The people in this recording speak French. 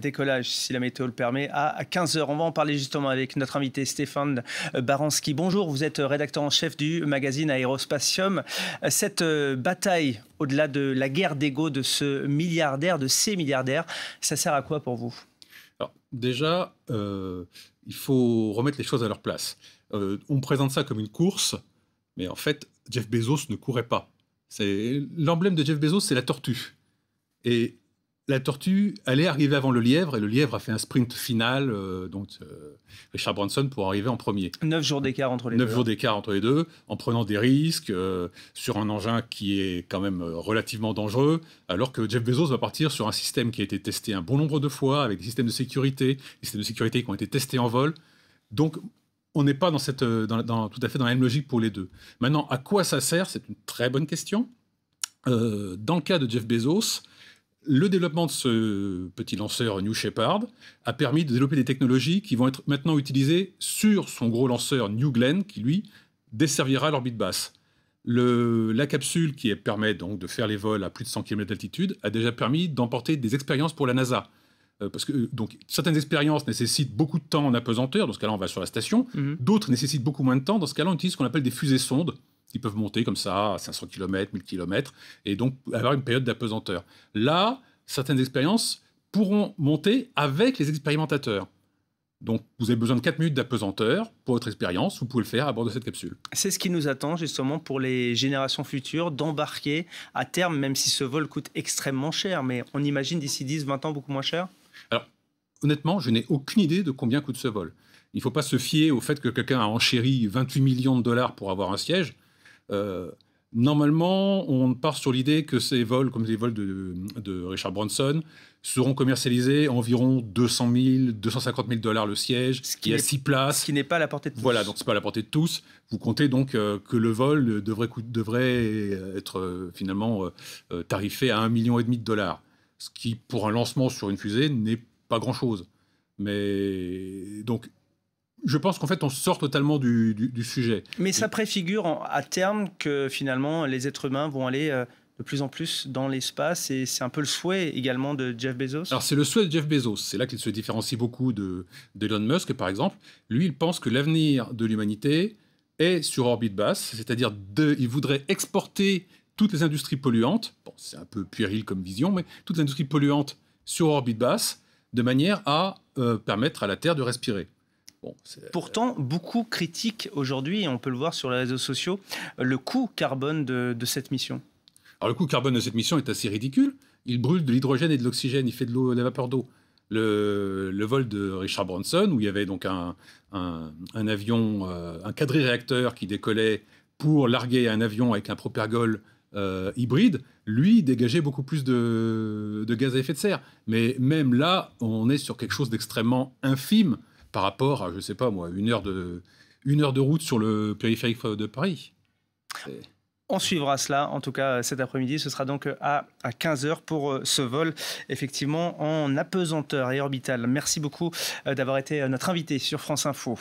décollage, si la météo le permet, à 15h. On va en parler justement avec notre invité Stéphane Baranski. Bonjour, vous êtes rédacteur en chef du magazine Aérospatium. Cette euh, bataille au-delà de la guerre d'ego de ce milliardaire, de ces milliardaires, ça sert à quoi pour vous Déjà, euh, il faut remettre les choses à leur place. Euh, on présente ça comme une course, mais en fait, Jeff Bezos ne courait pas. L'emblème de Jeff Bezos, c'est la tortue. Et la tortue allait arriver avant le lièvre et le lièvre a fait un sprint final. Euh, donc euh, Richard Branson pour arriver en premier. Neuf jours d'écart entre les deux. Neuf jours d'écart entre les deux, en prenant des risques euh, sur un engin qui est quand même relativement dangereux, alors que Jeff Bezos va partir sur un système qui a été testé un bon nombre de fois avec des systèmes de sécurité, des systèmes de sécurité qui ont été testés en vol. Donc on n'est pas dans cette, tout à fait dans la même logique pour les deux. Maintenant, à quoi ça sert C'est une très bonne question. dans le cas de Jeff Bezos, le développement de ce petit lanceur New Shepard a permis de développer des technologies qui vont être maintenant utilisées sur son gros lanceur New Glenn, qui lui desservira l'orbite basse. la capsule qui permet donc de faire les vols à plus de 100 km d'altitude a déjà permis d'emporter des expériences pour la NASA. Euh, parce que euh, donc, certaines expériences nécessitent beaucoup de temps en apesanteur, dans ce cas-là on va sur la station, mhm. d'autres nécessitent beaucoup moins de temps, dans ce cas-là on utilise ce qu'on appelle des fusées sondes, qui peuvent monter comme ça à 500 km, 1000 km, et donc avoir une période d'apesanteur. Là, certaines expériences pourront monter avec les expérimentateurs. Donc, vous avez besoin de 4 minutes d'apesanteur pour votre expérience. Vous pouvez le faire à bord de cette capsule. C'est ce qui nous attend justement pour les générations futures d'embarquer à terme, même si ce vol coûte extrêmement cher. Mais on imagine d'ici 10, 20 ans beaucoup moins cher Alors, honnêtement, je n'ai aucune idée de combien coûte ce vol. Il ne faut pas se fier au fait que quelqu'un a enchéri 28 millions de dollars pour avoir un siège. Euh, normalement, on part sur l'idée que ces vols, comme les vols de, Richard Branson, seront commercialisés environ 200 000, 250 000 dollars le siège. Ce qui est 6 places. Ce qui n'est pas à la portée de tous. Voilà, donc ce n'est pas à la portée de tous. Vous comptez donc euh, que le vol devrait, devrait euh, être finalement tarifé à un million et demi de dollars. Ce qui, pour un lancement sur une fusée, n'est pas grand-chose. Mais donc, je pense qu'en fait, on sort totalement du, sujet. Mais ça préfigure à terme que finalement, les êtres humains vont aller euh, de plus en plus dans l'espace et c'est un peu le souhait également de Jeff Bezos. Alors, c'est le souhait de Jeff Bezos. C'est là qu'il se différencie beaucoup de de Musk, par exemple. Lui, il pense que l'avenir de l'humanité est sur orbite basse, c'est-à-dire il voudrait exporter toutes les industries polluantes. Bon, c'est un peu puéril comme vision, mais toutes les industries polluantes sur orbite basse de manière à euh, permettre à la Terre de respirer. Euh, Pourtant, beaucoup critiquent aujourd'hui, et on peut le voir sur les réseaux sociaux, le coût carbone de, cette mission. Alors le coût carbone de cette mission est assez ridicule. Il brûle de l'hydrogène et de l'oxygène, il fait de l'eau, la vapeur d'eau. Le, vol de Richard Branson, où il y avait donc un, un, avion, euh, un qui décollait pour larguer un avion avec un propergol euh, hybride, lui dégageait beaucoup plus de, gaz à effet de serre. Mais même là, on est sur quelque chose d'extrêmement infime par rapport à, je sais pas moi, une heure de, une heure de route sur le périphérique de Paris. On suivra cela, en tout cas cet après-midi. Ce sera donc à, 15h pour euh, ce vol, effectivement en apesanteur et orbital. Merci beaucoup euh, d'avoir été euh, notre invité sur France Info.